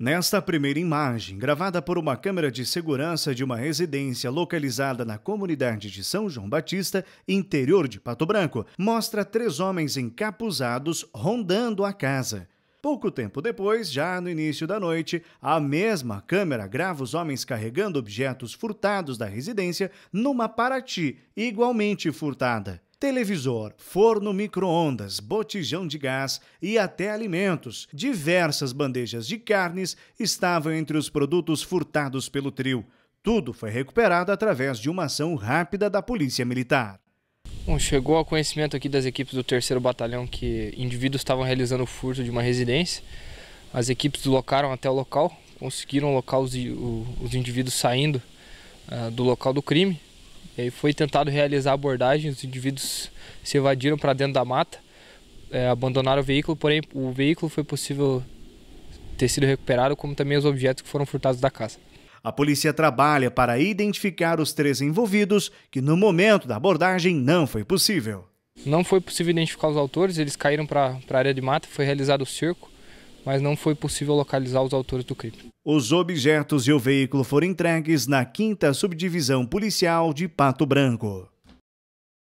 Nesta primeira imagem, gravada por uma câmera de segurança de uma residência localizada na comunidade de São João Batista, interior de Pato Branco, mostra três homens encapuzados rondando a casa. Pouco tempo depois, já no início da noite, a mesma câmera grava os homens carregando objetos furtados da residência numa Paraty, igualmente furtada televisor, forno micro-ondas, botijão de gás e até alimentos. Diversas bandejas de carnes estavam entre os produtos furtados pelo trio. Tudo foi recuperado através de uma ação rápida da Polícia Militar. Bom, chegou ao conhecimento aqui das equipes do 3 Batalhão que indivíduos estavam realizando o furto de uma residência. As equipes deslocaram até o local, conseguiram local os, os indivíduos saindo uh, do local do crime. E foi tentado realizar abordagens, os indivíduos se evadiram para dentro da mata, é, abandonaram o veículo, porém o veículo foi possível ter sido recuperado, como também os objetos que foram furtados da casa. A polícia trabalha para identificar os três envolvidos, que no momento da abordagem não foi possível. Não foi possível identificar os autores, eles caíram para a área de mata, foi realizado o cerco, mas não foi possível localizar os autores do crime. Os objetos e o veículo foram entregues na 5 Subdivisão Policial de Pato Branco.